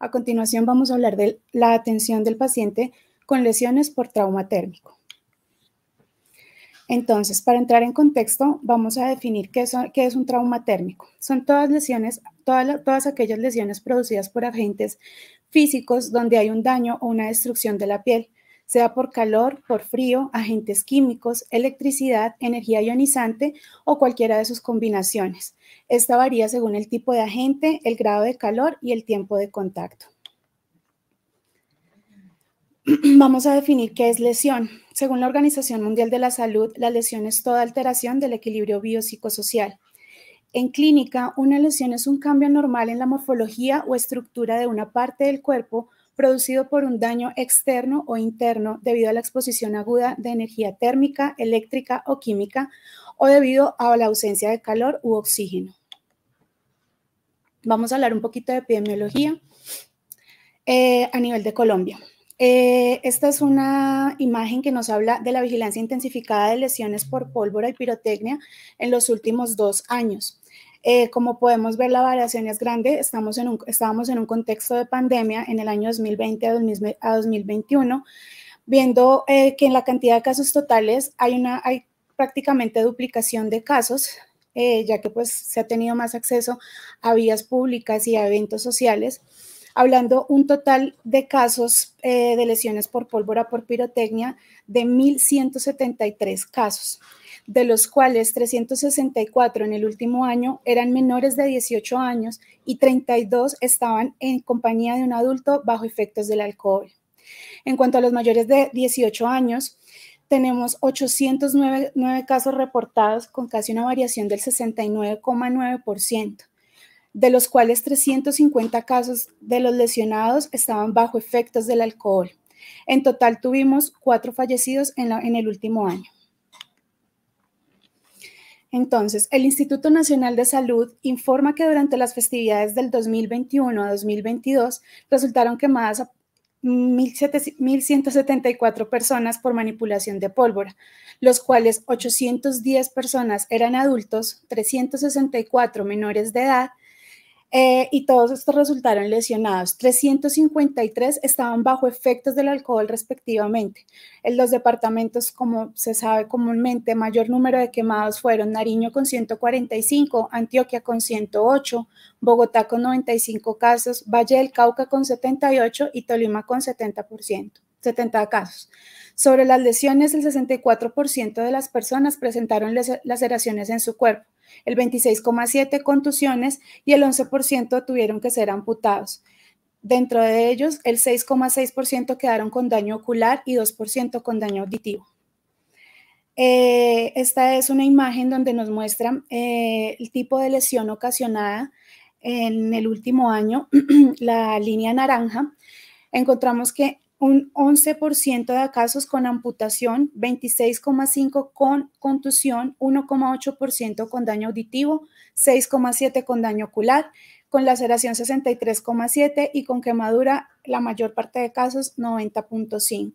A continuación vamos a hablar de la atención del paciente con lesiones por trauma térmico. Entonces, para entrar en contexto, vamos a definir qué, es un trauma térmico. Son todas lesiones, todas aquellas lesiones producidas por agentes físicos donde hay un daño o una destrucción de la piel, sea por calor, por frío, agentes químicos, electricidad, energía ionizante o cualquiera de sus combinaciones. Esta varía según el tipo de agente, el grado de calor y el tiempo de contacto. Vamos a definir qué es lesión. Según la Organización Mundial de la Salud, la lesión es toda alteración del equilibrio biopsicosocial. En clínica, una lesión es un cambio anormal en la morfología o estructura de una parte del cuerpo producido por un daño externo o interno debido a la exposición aguda de energía térmica, eléctrica o química o debido a la ausencia de calor u oxígeno. Vamos a hablar un poquito de epidemiología eh, a nivel de Colombia. Eh, esta es una imagen que nos habla de la vigilancia intensificada de lesiones por pólvora y pirotecnia en los últimos dos años. Eh, como podemos ver, la variación es grande. Estamos en un, estábamos en un contexto de pandemia en el año 2020 a, 2021, viendo eh, que en la cantidad de casos totales hay, una, hay prácticamente duplicación de casos, eh, ya que pues, se ha tenido más acceso a vías públicas y a eventos sociales. Hablando un total de casos de lesiones por pólvora por pirotecnia de 1.173 casos de los cuales 364 en el último año eran menores de 18 años y 32 estaban en compañía de un adulto bajo efectos del alcohol. En cuanto a los mayores de 18 años, tenemos 809 casos reportados con casi una variación del 69,9%, de los cuales 350 casos de los lesionados estaban bajo efectos del alcohol. En total tuvimos cuatro fallecidos en, en el último año. Entonces, el Instituto Nacional de Salud informa que durante las festividades del 2021 a 2022 resultaron quemadas 1.174 personas por manipulación de pólvora, los cuales 810 personas eran adultos, 364 menores de edad eh, y todos estos resultaron lesionados. 353 estaban bajo efectos del alcohol respectivamente. En los departamentos, como se sabe comúnmente, mayor número de quemados fueron Nariño con 145, Antioquia con 108, Bogotá con 95 casos, Valle del Cauca con 78 y Tolima con 70%, 70 casos. Sobre las lesiones, el 64% de las personas presentaron laceraciones en su cuerpo, el 26,7% contusiones y el 11% tuvieron que ser amputados. Dentro de ellos, el 6,6% quedaron con daño ocular y 2% con daño auditivo. Eh, esta es una imagen donde nos muestran eh, el tipo de lesión ocasionada en el último año, la línea naranja. Encontramos que un 11% de casos con amputación, 26,5% con contusión, 1,8% con daño auditivo, 6,7% con daño ocular, con laceración 63,7% y con quemadura, la mayor parte de casos, 90,5%.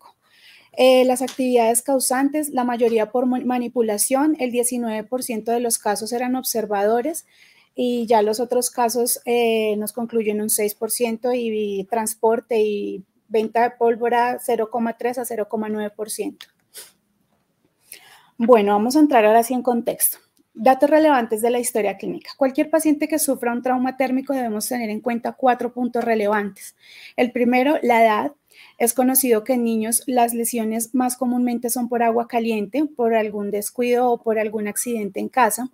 Eh, las actividades causantes, la mayoría por manipulación, el 19% de los casos eran observadores, y ya los otros casos eh, nos concluyen un 6% y, y, transporte y venta de pólvora 0,3 a 0,9%. Bueno, vamos a entrar ahora sí en contexto. Datos relevantes de la historia clínica. Cualquier paciente que sufra un trauma térmico debemos tener en cuenta cuatro puntos relevantes. El primero, la edad. Es conocido que en niños las lesiones más comúnmente son por agua caliente, por algún descuido o por algún accidente en casa.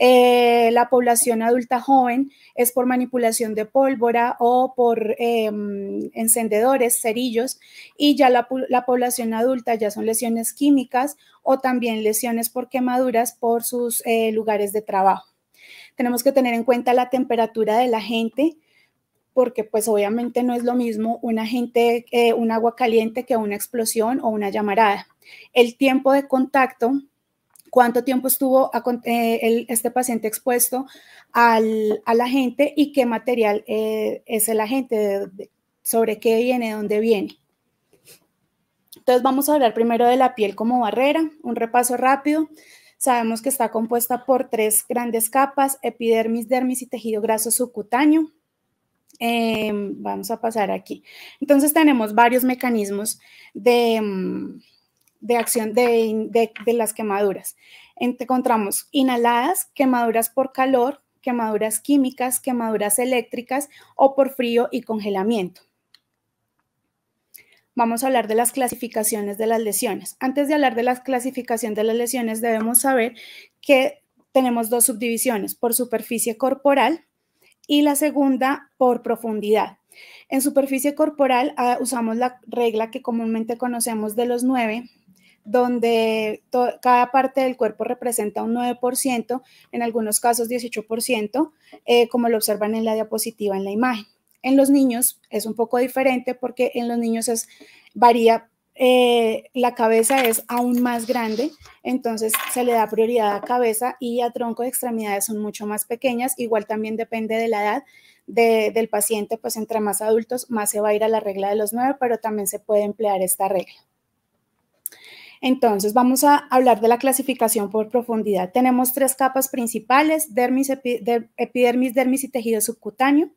Eh, la población adulta joven es por manipulación de pólvora o por em, encendedores, cerillos, y ya la, población adulta ya son lesiones químicas o también lesiones por quemaduras por sus eh, lugares de trabajo. Tenemos que tener en cuenta la temperatura de la gente, porque pues obviamente no es lo mismo una gente, eh, un agua caliente que una explosión o una llamarada. El tiempo de contacto cuánto tiempo estuvo eh, este paciente expuesto al, agente y qué material eh, es el agente, sobre qué viene, dónde viene. Entonces vamos a hablar primero de la piel como barrera, un repaso rápido. Sabemos que está compuesta por tres grandes capas, epidermis, dermis y tejido graso subcutáneo. Em, vamos a pasar aquí. Entonces tenemos varios mecanismos de mm, de acción de, las quemaduras. Encontramos inhaladas, quemaduras por calor, quemaduras químicas, quemaduras eléctricas o por frío y congelamiento. Vamos a hablar de las clasificaciones de las lesiones. Antes de hablar de la clasificación de las lesiones, debemos saber que tenemos dos subdivisiones, por superficie corporal y la segunda por profundidad. En superficie corporal ah, usamos la regla que comúnmente conocemos de los nueve, donde cada parte del cuerpo representa un 9%, en algunos casos 18%, eh, como lo observan en la diapositiva en la imagen. En los niños es un poco diferente porque en los niños varía, eh, la cabeza es aún más grande, entonces se le da prioridad a cabeza y a tronco de extremidades son mucho más pequeñas, igual también depende de la edad del paciente, pues entre más adultos más se va a ir a la regla de los 9, pero también se puede emplear esta regla. Entonces, vamos a hablar de la clasificación por profundidad. Tenemos tres capas principales, dermis, epidermis, dermis y tejido subcutáneo,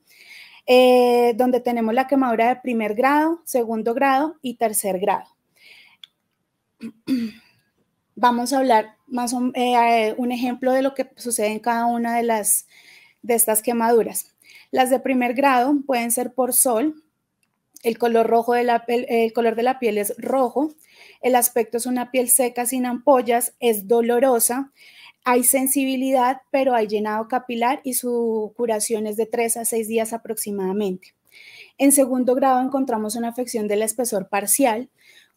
eh, donde tenemos la quemadura de primer grado, segundo grado y tercer grado. Vamos a hablar más eh, un, ejemplo de lo que sucede en cada una de, las, de estas quemaduras. Las de primer grado pueden ser por sol, el color, rojo de el color de la piel es rojo, el aspecto es una piel seca sin ampollas, es dolorosa, hay sensibilidad, pero hay llenado capilar y su curación es de 3 a 6 días aproximadamente. En segundo grado encontramos una afección del espesor parcial,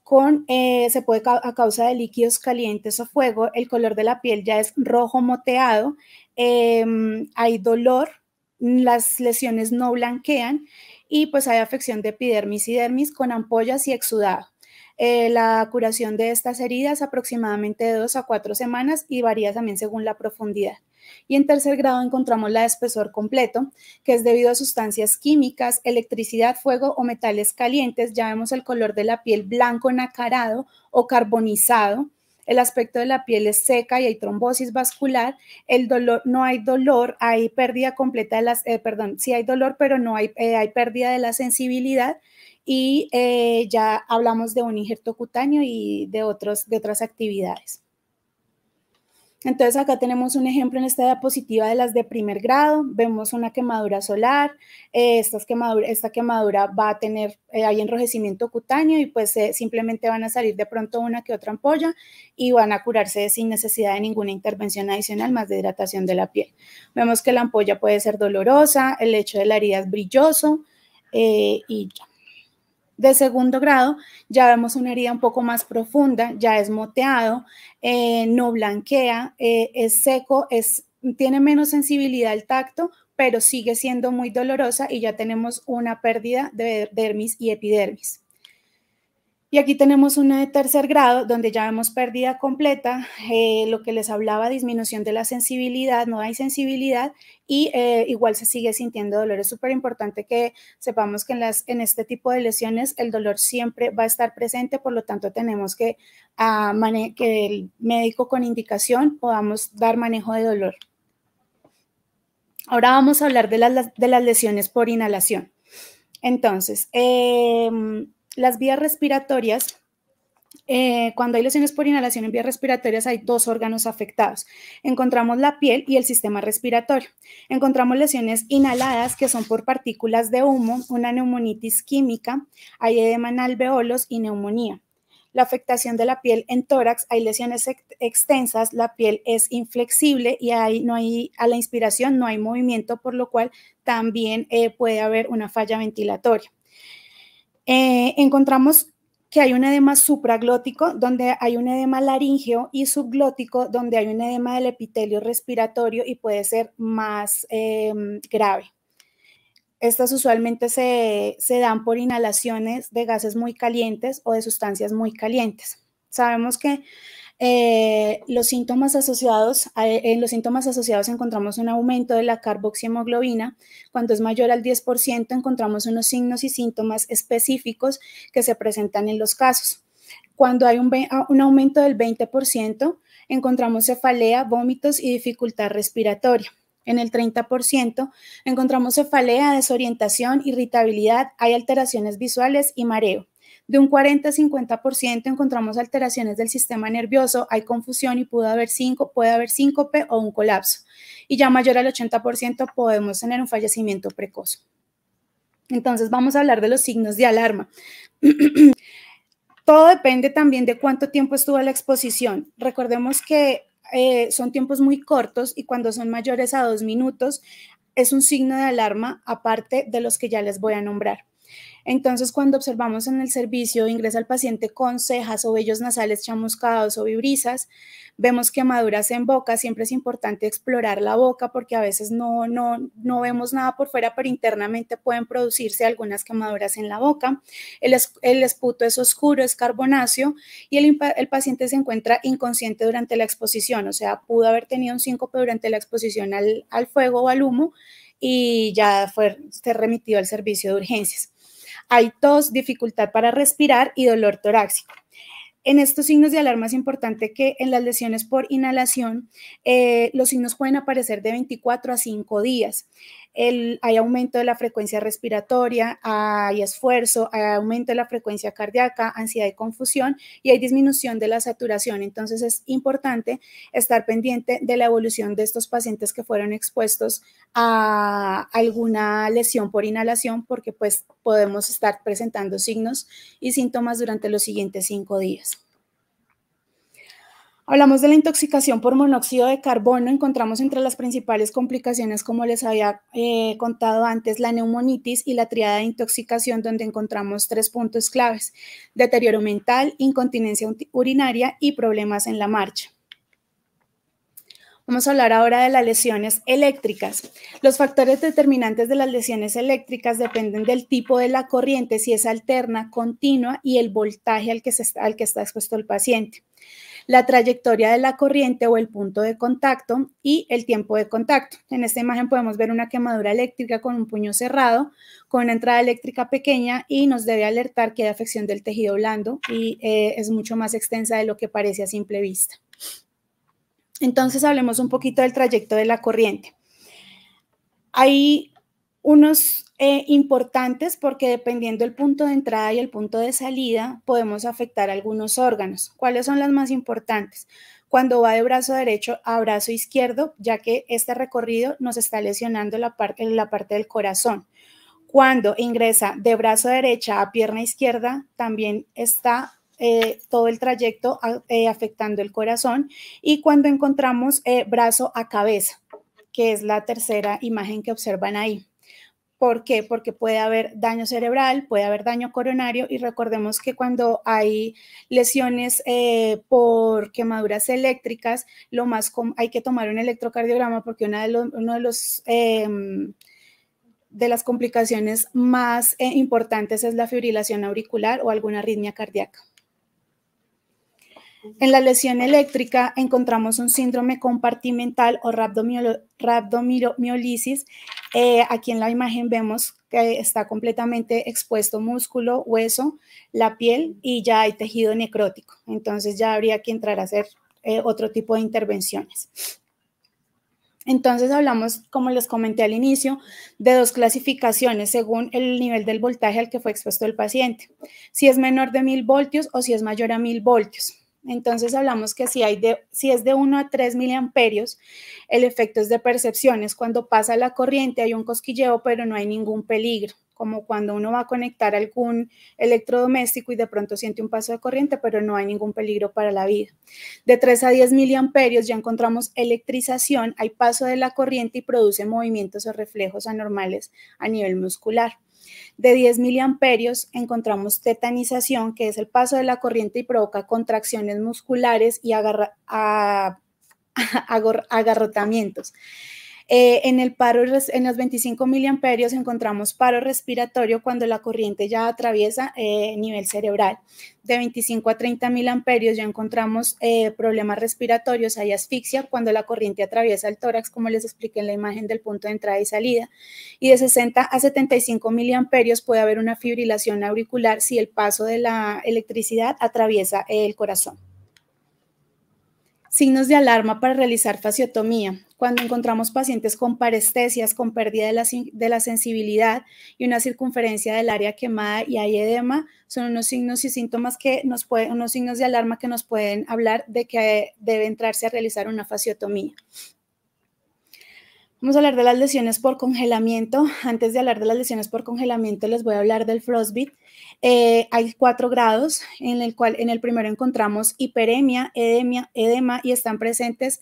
con, eh, se puede a causa de líquidos calientes o fuego, el color de la piel ya es rojo moteado, em, hay dolor, las lesiones no blanquean y pues hay afección de epidermis y dermis con ampollas y exudado. Eh, la curación de estas heridas aproximadamente de dos a cuatro semanas y varía también según la profundidad. Y en tercer grado encontramos la de espesor completo, que es debido a sustancias químicas, electricidad, fuego o metales calientes. Ya vemos el color de la piel blanco nacarado o carbonizado. El aspecto de la piel es seca y hay trombosis vascular. El dolor, no hay dolor, hay pérdida completa de las, eh, perdón, sí hay dolor, pero no hay, eh, hay pérdida de la sensibilidad y eh, ya hablamos de un injerto cutáneo y de, otros, de otras actividades. Entonces acá tenemos un ejemplo en esta diapositiva de las de primer grado, vemos una quemadura solar, eh, quemadura, esta quemadura va a tener, eh, hay enrojecimiento cutáneo y pues simplemente van a salir de pronto una que otra ampolla y van a curarse sin necesidad de ninguna intervención adicional más de hidratación de la piel. Vemos que la ampolla puede ser dolorosa, el hecho de la herida es brilloso y ya de segundo grado, ya vemos una herida un poco más profunda, ya es moteado, eh, no blanquea, eh, es seco, es, tiene menos sensibilidad al tacto, pero sigue siendo muy dolorosa y ya tenemos una pérdida de dermis y epidermis. Y aquí tenemos una de tercer grado, donde ya vemos pérdida completa, eh, lo que les hablaba, disminución de la sensibilidad, no hay sensibilidad y eh, igual se sigue sintiendo dolor. Es súper importante que sepamos que en, este tipo de lesiones el dolor siempre va a estar presente, por lo tanto tenemos que, ah, que el médico con indicación podamos dar manejo de dolor. Ahora vamos a hablar de las, de las lesiones por inhalación. Entonces, eh, las vías respiratorias, eh, cuando hay lesiones por inhalación en vías respiratorias hay dos órganos afectados. Encontramos la piel y el sistema respiratorio. Encontramos lesiones inhaladas que son por partículas de humo, una neumonitis química, hay edema en alveolos y neumonía la afectación de la piel en tórax, hay lesiones extensas, la piel es inflexible y no hay, a la inspiración no hay movimiento, por lo cual también eh, puede haber una falla ventilatoria. Eh, encontramos que hay un edema supraglótico, donde hay un edema laríngeo y subglótico, donde hay un edema del epitelio respiratorio y puede ser más em, grave. Estas usualmente se, se dan por inhalaciones de gases muy calientes o de sustancias muy calientes. Sabemos que eh, los síntomas asociados, en los síntomas asociados encontramos un aumento de la carboxiemoglobina. Cuando es mayor al 10%, encontramos unos signos y síntomas específicos que se presentan en los casos. Cuando hay un aumento del 20%, encontramos cefalea, vómitos y dificultad respiratoria. En el 30% encontramos cefalea, desorientación, irritabilidad, hay alteraciones visuales y mareo. De un 40 a 50% encontramos alteraciones del sistema nervioso, hay confusión y puede haber, síncope o un colapso. Y ya mayor al 80% podemos tener un fallecimiento precoz. Entonces vamos a hablar de los signos de alarma. Todo depende también de cuánto tiempo estuvo la exposición. Recordemos que eh, son tiempos muy cortos y cuando son mayores a dos minutos es un signo de alarma aparte de los que ya les voy a nombrar. Entonces, cuando observamos en el servicio, ingresa el paciente con cejas o vellos nasales chamuscados o vibrisas, vemos quemaduras en boca, siempre es importante explorar la boca porque a veces no, no, no vemos nada por fuera, pero internamente pueden producirse algunas quemaduras en la boca. El, esputo es oscuro, es carbonáceo y el, paciente se encuentra inconsciente durante la exposición, o sea, pudo haber tenido un síncope durante la exposición al, fuego o al humo y ya fue, remitido al servicio de urgencias. Hay tos, dificultad para respirar y dolor torácico. En estos signos de alarma es importante que en las lesiones por inhalación, eh, los signos pueden aparecer de 24 a 5 días. hay aumento de la frecuencia respiratoria, hay esfuerzo, hay aumento de la frecuencia cardíaca, ansiedad y confusión y hay disminución de la saturación. Entonces es importante estar pendiente de la evolución de estos pacientes que fueron expuestos a alguna lesión por inhalación porque pues podemos estar presentando signos y síntomas durante los siguientes cinco días. Hablamos de la intoxicación por monóxido de carbono, encontramos entre las principales complicaciones, como les había eh, contado antes, la neumonitis y la triada de intoxicación, donde encontramos tres puntos claves, deterioro mental, incontinencia urinaria y problemas en la marcha. Vamos a hablar ahora de las lesiones eléctricas. Los factores determinantes de las lesiones eléctricas dependen del tipo de la corriente, si es alterna, continua y el voltaje al que, está, al que está expuesto el paciente, la trayectoria de la corriente o el punto de contacto y el tiempo de contacto. En esta imagen podemos ver una quemadura eléctrica con un puño cerrado, con una entrada eléctrica pequeña y nos debe alertar que hay afección del tejido blando y eh, es mucho más extensa de lo que parece a simple vista. Entonces hablemos un poquito del trayecto de la corriente. Hay unos eh, importantes porque dependiendo el punto de entrada y el punto de salida podemos afectar algunos órganos. ¿Cuáles son las más importantes? Cuando va de brazo derecho a brazo izquierdo, ya que este recorrido nos está lesionando la parte, del corazón. Cuando ingresa de brazo derecho a pierna izquierda, también está eh, todo el trayecto eh, afectando el corazón y cuando encontramos eh, brazo a cabeza, que es la tercera imagen que observan ahí. ¿Por qué? Porque puede haber daño cerebral, puede haber daño coronario y recordemos que cuando hay lesiones por quemaduras eléctricas, lo más hay que tomar un electrocardiograma porque una de em, de las complicaciones más importantes es la fibrilación auricular o alguna arritmia cardíaca. En la lesión eléctrica encontramos un síndrome compartimental o rhabdomiolisis. Eh, aquí en la imagen vemos que está completamente expuesto músculo, hueso, la piel y ya hay tejido necrótico. Entonces ya habría que entrar a hacer eh, otro tipo de intervenciones. Entonces hablamos, como les comenté al inicio, de dos clasificaciones según el nivel del voltaje al que fue expuesto el paciente, si es menor de 1000 voltios o si es mayor a 1000 voltios. Entonces hablamos que si, hay si es de 1 a 3 miliamperios, el efecto es de es Cuando pasa la corriente hay un cosquilleo, pero no hay ningún peligro como cuando uno va a conectar algún electrodoméstico y de pronto siente un paso de corriente, pero no hay ningún peligro para la vida. De 3 a 10 miliamperios ya encontramos electrización, hay paso de la corriente y produce movimientos o reflejos anormales a nivel muscular. De 10 miliamperios encontramos tetanización, que es el paso de la corriente y provoca contracciones musculares y agarrotamientos. Eh, en el paro, en los 25 miliamperios encontramos paro respiratorio cuando la corriente ya atraviesa eh, nivel cerebral. De 25 a 30 miliamperios ya encontramos eh, problemas respiratorios, hay asfixia cuando la corriente atraviesa el tórax, como les expliqué en la imagen del punto de entrada y salida. Y de 60 a 75 miliamperios puede haber una fibrilación auricular si el paso de la electricidad atraviesa el corazón. Signos de alarma para realizar fasiotomía. Cuando encontramos pacientes con parestesias, con pérdida de la, sensibilidad y una circunferencia del área quemada y hay edema, son unos signos y síntomas que nos pueden, unos signos de alarma que nos pueden hablar de que debe entrarse a realizar una fasiotomía. Vamos a hablar de las lesiones por congelamiento. Antes de hablar de las lesiones por congelamiento, les voy a hablar del frostbite. Eh, hay cuatro grados en el cual en el primero encontramos hiperemia, edemia, edema y están presentes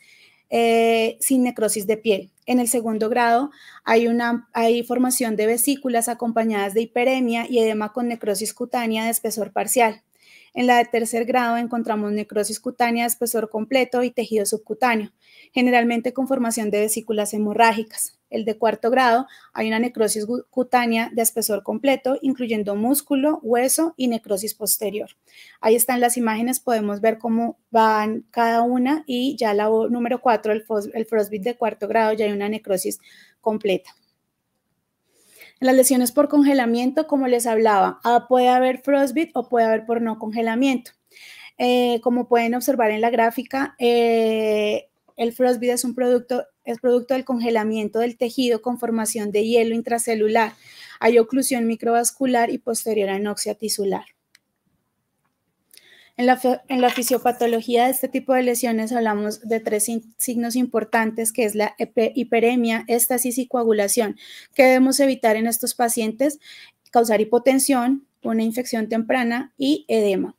eh, sin necrosis de piel. En el segundo grado hay, una, hay formación de vesículas acompañadas de hiperemia y edema con necrosis cutánea de espesor parcial. En la de tercer grado encontramos necrosis cutánea de espesor completo y tejido subcutáneo, generalmente con formación de vesículas hemorrágicas. El de cuarto grado hay una necrosis cutánea de espesor completo, incluyendo músculo, hueso y necrosis posterior. Ahí están las imágenes, podemos ver cómo van cada una y ya la número cuatro, el, el frostbite de cuarto grado, ya hay una necrosis completa las lesiones por congelamiento, como les hablaba, ah, puede haber frostbite o puede haber por no congelamiento. Eh, como pueden observar en la gráfica, eh, el frostbite es un producto, es producto del congelamiento del tejido con formación de hielo intracelular. Hay oclusión microvascular y posterior anoxia tisular. En la, fisiopatología de este tipo de lesiones hablamos de tres signos importantes, que es la hiperemia, éstasis y coagulación. ¿Qué debemos evitar en estos pacientes? Causar hipotensión, una infección temprana y edema.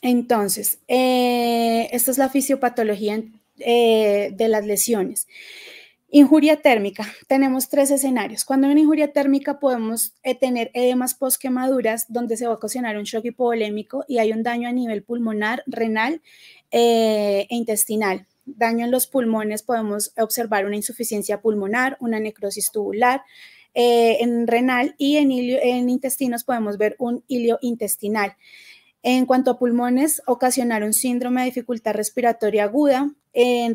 Entonces, eh, esta es la fisiopatología eh, de las lesiones. Injuria térmica. Tenemos tres escenarios. Cuando hay una injuria térmica podemos eh, tener edemas quemaduras donde se va a ocasionar un shock hipovolémico y hay un daño a nivel pulmonar, renal eh, e intestinal. Daño en los pulmones podemos observar una insuficiencia pulmonar, una necrosis tubular, eh, en renal y en, en, intestinos podemos ver un hilio intestinal. En cuanto a pulmones, ocasionaron síndrome de dificultad respiratoria aguda. En,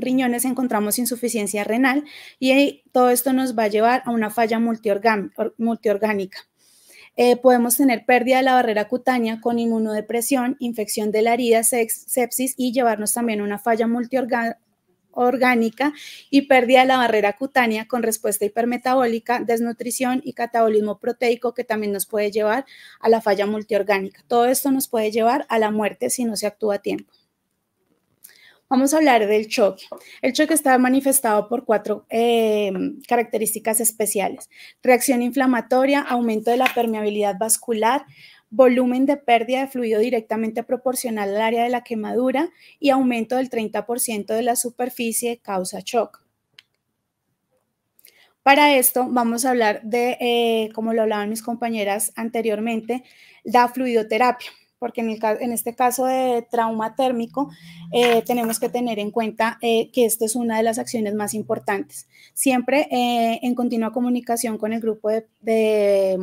riñones encontramos insuficiencia renal y todo esto nos va a llevar a una falla multiorgánica. Eh, podemos tener pérdida de la barrera cutánea con inmunodepresión, infección de la herida, sepsis y llevarnos también a una falla multiorgánica orgánica y pérdida de la barrera cutánea con respuesta hipermetabólica, desnutrición y catabolismo proteico que también nos puede llevar a la falla multiorgánica. Todo esto nos puede llevar a la muerte si no se actúa a tiempo. Vamos a hablar del choque. El choque está manifestado por cuatro eh, características especiales. Reacción inflamatoria, aumento de la permeabilidad vascular, volumen de pérdida de fluido directamente proporcional al área de la quemadura y aumento del 30% de la superficie causa shock. Para esto vamos a hablar de, eh, como lo hablaban mis compañeras anteriormente, la fluidoterapia, porque en, este caso de trauma térmico eh, tenemos que tener en cuenta eh, que esto es una de las acciones más importantes. Siempre en continua comunicación con el grupo de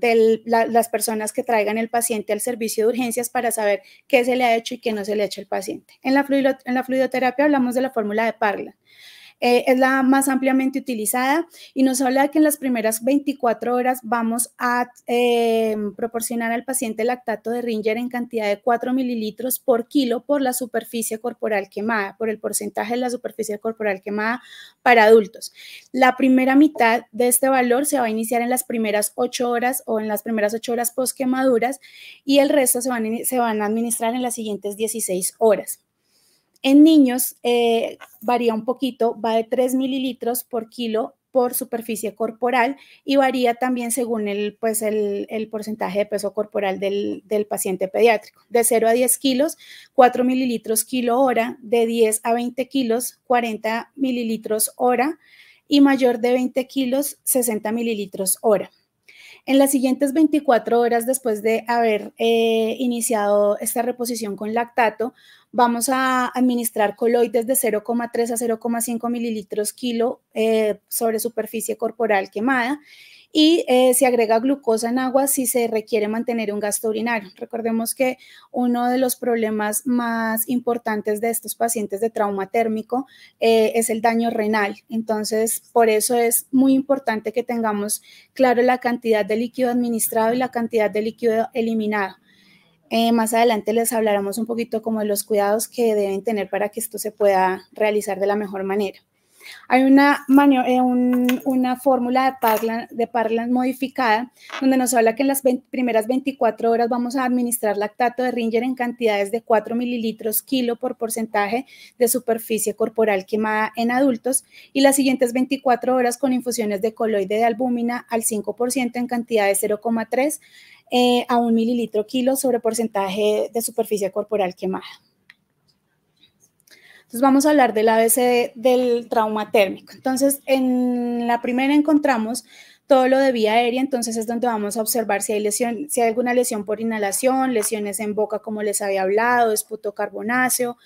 de las personas que traigan el paciente al servicio de urgencias para saber qué se le ha hecho y qué no se le ha hecho al paciente. En la, en la fluidoterapia hablamos de la fórmula de Parla. Eh, es la más ampliamente utilizada y nos habla de que en las primeras 24 horas vamos a eh, proporcionar al paciente lactato de Ringer en cantidad de 4 mililitros por kilo por la superficie corporal quemada, por el porcentaje de la superficie corporal quemada para adultos. La primera mitad de este valor se va a iniciar en las primeras 8 horas o en las primeras 8 horas post quemaduras y el resto se van a administrar en las siguientes 16 horas. En niños eh, varía un poquito, va de 3 mililitros por kilo por superficie corporal y varía también según el, pues el, porcentaje de peso corporal del, paciente pediátrico. De 0 a 10 kilos, 4 mililitros kilo hora, de 10 a 20 kilos, 40 mililitros hora y mayor de 20 kilos, 60 mililitros hora. En las siguientes 24 horas después de haber eh, iniciado esta reposición con lactato, vamos a administrar coloides de 0,3 a 0,5 mililitros kilo eh, sobre superficie corporal quemada y eh, se agrega glucosa en agua si se requiere mantener un gasto urinario. Recordemos que uno de los problemas más importantes de estos pacientes de trauma térmico eh, es el daño renal. Entonces, por eso es muy importante que tengamos claro la cantidad de líquido administrado y la cantidad de líquido eliminado. Eh, más adelante les hablaremos un poquito como de los cuidados que deben tener para que esto se pueda realizar de la mejor manera. Hay una, eh, una fórmula de Parlan modificada donde nos habla que en las primeras 24 horas vamos a administrar lactato de Ringer en cantidades de 4 mililitros kilo por porcentaje de superficie corporal quemada en adultos y las siguientes 24 horas con infusiones de coloide de albúmina al 5% en cantidad de 0,3 a 1 mililitro kilo sobre porcentaje de superficie corporal quemada. Entonces vamos a hablar del ABC del trauma térmico. Entonces, en la primera encontramos todo lo de vía aérea, entonces es donde vamos a observar si hay lesión, si hay alguna lesión por inhalación, lesiones en boca, como les había hablado, esputo carbonáceo,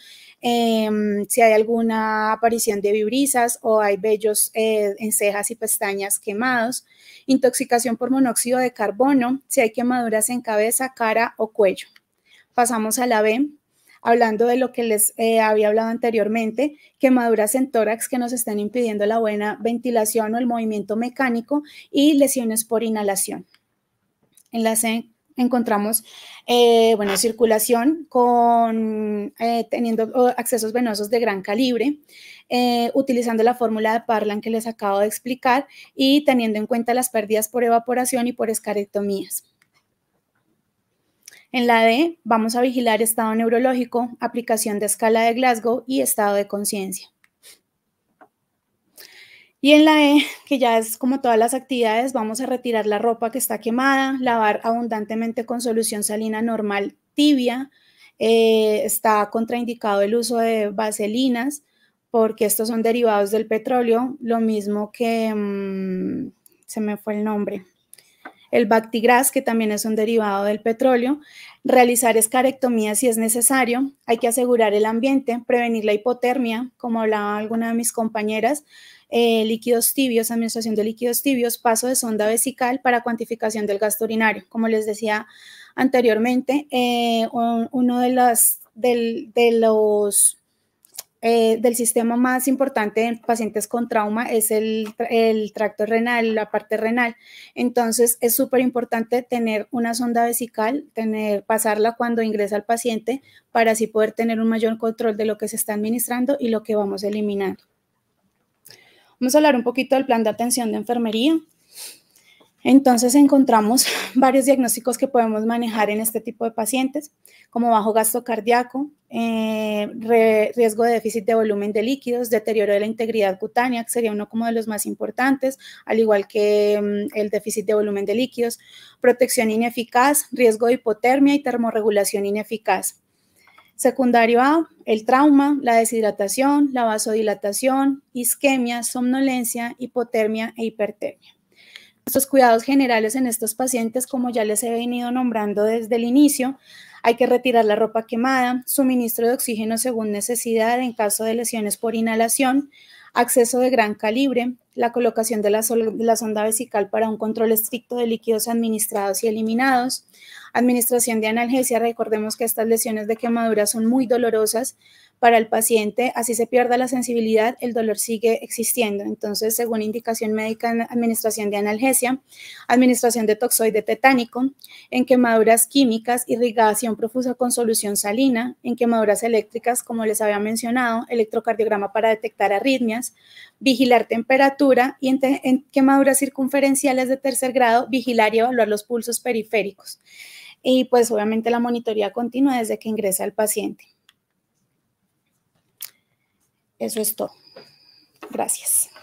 em, si hay alguna aparición de vibrisas o hay vellos eh, en cejas y pestañas quemados, intoxicación por monóxido de carbono, si hay quemaduras en cabeza, cara o cuello. Pasamos a la B, hablando de lo que les eh, había hablado anteriormente, quemaduras en tórax que nos están impidiendo la buena ventilación o el movimiento mecánico y lesiones por inhalación. En la C encontramos, eh, bueno, circulación con, eh, teniendo accesos venosos de gran calibre, utilizando la fórmula de Parlan que les acabo de explicar y teniendo en cuenta las pérdidas por evaporación y por escarectomías. En la D vamos a vigilar estado neurológico, aplicación de escala de Glasgow y estado de conciencia. Y en la E, que ya es como todas las actividades, vamos a retirar la ropa que está quemada, lavar abundantemente con solución salina normal tibia. Eh, está contraindicado el uso de vaselinas porque estos son derivados del petróleo, lo mismo que mm, se me fue el nombre, el Bactigras, que también es un derivado del petróleo, realizar escarectomía si es necesario, hay que asegurar el ambiente, prevenir la hipotermia, como hablaba alguna de mis compañeras, eh, líquidos tibios, administración de líquidos tibios, paso de sonda vesical para cuantificación del gasto urinario. Como les decía anteriormente, eh, uno de los, de los eh, del sistema más importante en pacientes con trauma es el, tracto renal, la parte renal. Entonces es súper importante tener una sonda vesical, tener, pasarla cuando ingresa el paciente para así poder tener un mayor control de lo que se está administrando y lo que vamos eliminando. Vamos a hablar un poquito del plan de atención de enfermería. Entonces encontramos varios diagnósticos que podemos manejar en este tipo de pacientes, como bajo gasto cardíaco, eh, riesgo de déficit de volumen de líquidos, deterioro de la integridad cutánea, que sería uno como de los más importantes, al igual que mm, el déficit de volumen de líquidos, protección ineficaz, riesgo de hipotermia y termorregulación ineficaz. Secundario A, el trauma, la deshidratación, la vasodilatación, isquemia, somnolencia, hipotermia e hipertermia. Nuestros cuidados generales en estos pacientes, como ya les he venido nombrando desde el inicio, hay que retirar la ropa quemada, suministro de oxígeno según necesidad en caso de lesiones por inhalación, acceso de gran calibre, la colocación de la, de la, sonda vesical para un control estricto de líquidos administrados y eliminados, Administración de analgesia, recordemos que estas lesiones de quemadura son muy dolorosas para el paciente, así se pierda la sensibilidad, el dolor sigue existiendo. Entonces, según indicación médica, administración de analgesia, administración de toxoide tetánico, en quemaduras químicas, irrigación profusa con solución salina, en quemaduras eléctricas, como les había mencionado, electrocardiograma para detectar arritmias, vigilar temperatura y en, quemaduras circunferenciales de tercer grado, vigilar y evaluar los pulsos periféricos y pues obviamente la monitoría continua desde que ingresa el paciente. Eso es todo. Gracias.